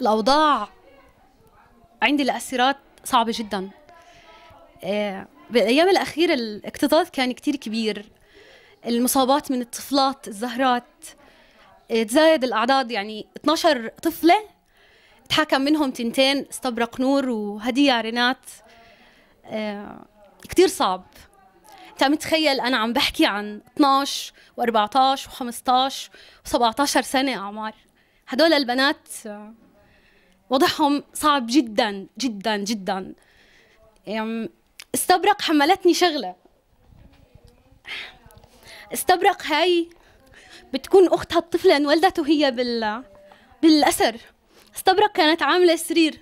الاوضاع عندي الاسيرات صعبه جدا آه، بالايام الاخيره الاكتظاظ كان كتير كبير المصابات من الطفلات الزهرات آه، تزايد الاعداد يعني 12 طفله تحاكم منهم تنتين استبرق نور وهديه رينات آه، كتير صعب انت متخيل انا عم بحكي عن 12 و14 و15 و17 سنه اعمار هدول البنات وضعهم صعب جدا جدا جدا استبرق حملتني شغلة استبرق هاي بتكون أختها الطفلة انولدت وهي بال بالأسر استبرق كانت عاملة سرير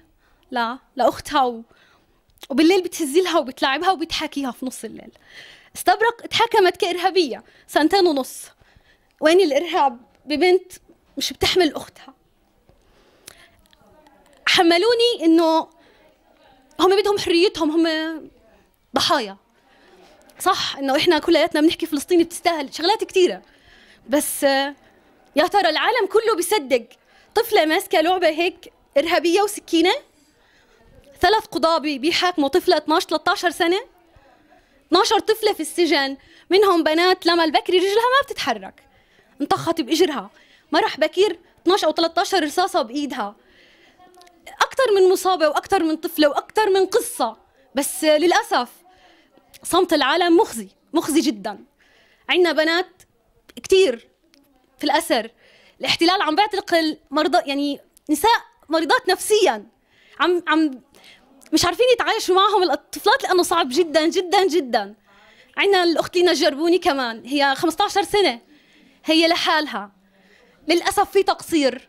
لا لأختها و... وبالليل بتهزلها وبتلعبها وبتحاكيها في نص الليل استبرق اتحكمت كإرهابية سنتين ونص وين الإرهاب ببنت مش بتحمل أختها حملوني انه هم بدهم حريتهم هم ضحايا صح انه احنا كلياتنا بنحكي فلسطين بتستاهل شغلات كثيره بس يا ترى العالم كله بيصدق طفله ماسكه لعبه هيك ارهابيه وسكينه ثلاث قضاة بيحاكموا طفلة 12 13 سنة 12 طفلة في السجن منهم بنات لما البكري رجلها ما بتتحرك انطخت بإجرها مرح بكير 12 أو 13 رصاصة بإيدها أكثر من مصابة وأكثر من طفلة وأكثر من قصة بس للأسف صمت العالم مخزي مخزي جدا عندنا بنات كثير في الأسر الاحتلال عم بيعتلق مرضى يعني نساء مريضات نفسيا عم عم مش عارفين يتعايشوا معهم الطفلات لانه صعب جدا جدا جدا عندنا الاخت لينا جربوني كمان هي 15 سنه هي لحالها للاسف في تقصير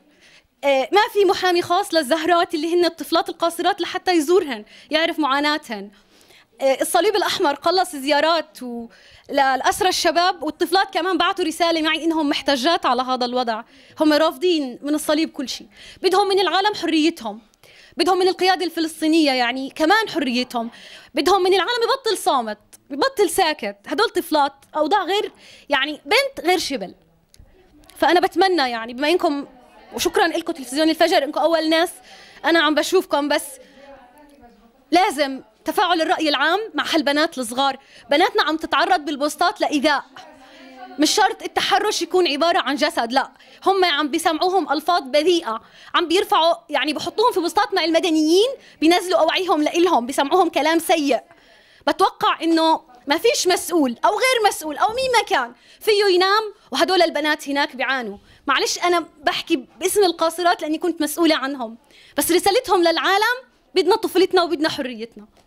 آه، ما في محامي خاص للزهرات اللي هن الطفلات القاصرات لحتى يزورهن يعرف معاناتهن آه، الصليب الأحمر قلص زيارات و... للأسرى الشباب والطفلات كمان بعثوا رسالة معي إنهم محتجات على هذا الوضع هم رافضين من الصليب كل شيء بدهم من العالم حريتهم بدهم من القيادة الفلسطينية يعني كمان حريتهم بدهم من العالم يبطل صامت يبطل ساكت هدول طفلات أوضاع غير يعني بنت غير شبل فأنا بتمنى يعني بما إنكم وشكرا لكم تلفزيون الفجر انكم اول ناس انا عم بشوفكم بس لازم تفاعل الراي العام مع هالبنات الصغار بناتنا عم تتعرض بالبوستات لايذاء مش شرط التحرش يكون عبارة عن جسد لا هم عم بيسمعوهم ألفاظ بذيئة عم بيرفعوا يعني بحطوهم في بوستات مع المدنيين بينزلوا أوعيهم لإلهم بيسمعوهم كلام سيء بتوقع إنه ما فيش مسؤول أو غير مسؤول أو مين ما كان فيه ينام وهدول البنات هناك بيعانوا معلش انا بحكي باسم القاصرات لاني كنت مسؤوله عنهم بس رسالتهم للعالم بدنا طفولتنا وبدنا حريتنا